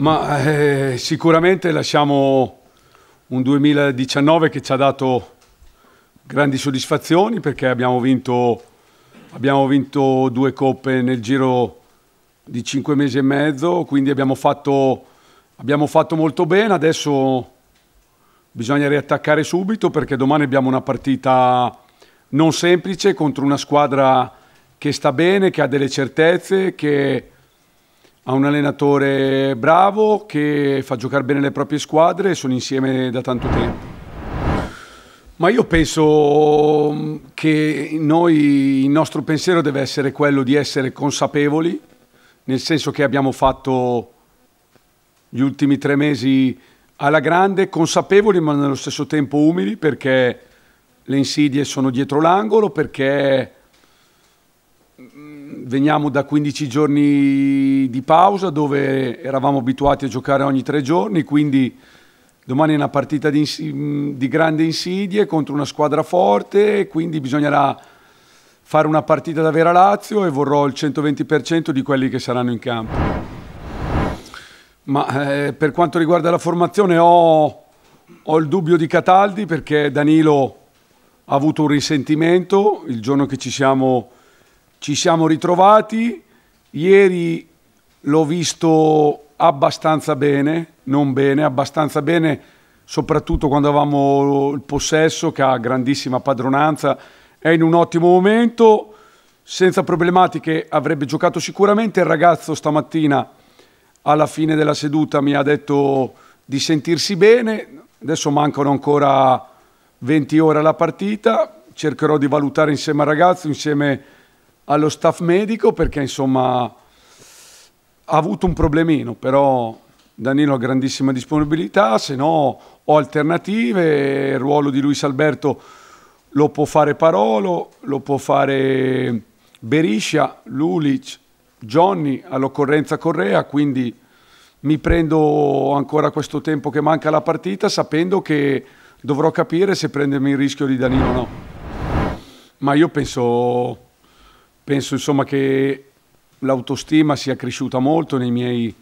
Ma eh, sicuramente lasciamo un 2019 che ci ha dato grandi soddisfazioni perché abbiamo vinto, abbiamo vinto due coppe nel giro di cinque mesi e mezzo, quindi abbiamo fatto, abbiamo fatto molto bene. Adesso bisogna riattaccare subito perché domani abbiamo una partita non semplice contro una squadra che sta bene, che ha delle certezze, che ha un allenatore bravo che fa giocare bene le proprie squadre e sono insieme da tanto tempo. Ma io penso mm, che noi, il nostro pensiero deve essere quello di essere consapevoli, nel senso che abbiamo fatto gli ultimi tre mesi alla grande, consapevoli ma nello stesso tempo umili perché le insidie sono dietro l'angolo, perché Veniamo da 15 giorni di pausa dove eravamo abituati a giocare ogni tre giorni, quindi domani è una partita di, mm, di grande insidie contro una squadra forte, quindi bisognerà fare una partita da vera Lazio e vorrò il 120% di quelli che saranno in campo. Ma eh, per quanto riguarda la formazione ho, ho il dubbio di Cataldi perché Danilo ha avuto un risentimento il giorno che ci siamo ci siamo ritrovati, ieri l'ho visto abbastanza bene, non bene, abbastanza bene, soprattutto quando avevamo il possesso che ha grandissima padronanza, è in un ottimo momento, senza problematiche avrebbe giocato sicuramente, il ragazzo stamattina alla fine della seduta mi ha detto di sentirsi bene, adesso mancano ancora 20 ore alla partita, cercherò di valutare insieme al ragazzo, insieme a allo staff medico perché insomma ha avuto un problemino, però Danilo ha grandissima disponibilità, se no ho alternative, il ruolo di Luis Alberto lo può fare Parolo, lo può fare Beriscia, Lulic, Johnny all'occorrenza Correa, quindi mi prendo ancora questo tempo che manca alla partita sapendo che dovrò capire se prendermi il rischio di Danilo o no. Ma io penso penso insomma, che l'autostima sia cresciuta molto nei miei,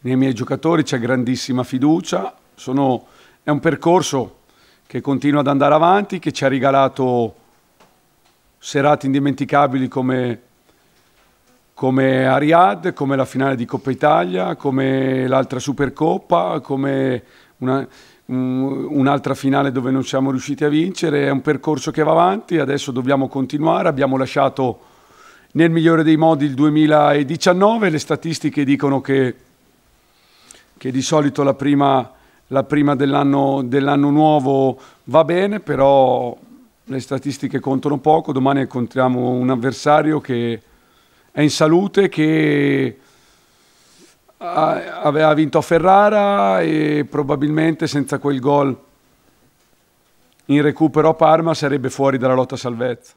nei miei giocatori, c'è grandissima fiducia, Sono, è un percorso che continua ad andare avanti, che ci ha regalato serate indimenticabili come, come a Riyadh, come la finale di Coppa Italia, come l'altra Supercoppa, come una, un'altra finale dove non siamo riusciti a vincere, è un percorso che va avanti, adesso dobbiamo continuare, abbiamo lasciato nel migliore dei modi il 2019, le statistiche dicono che, che di solito la prima, la prima dell'anno, dell'anno nuovo va bene, però le statistiche contano poco, domani incontriamo un avversario che è in salute, che aveva vinto a Ferrara e probabilmente senza quel gol in recupero a Parma sarebbe fuori dalla lotta salvezza.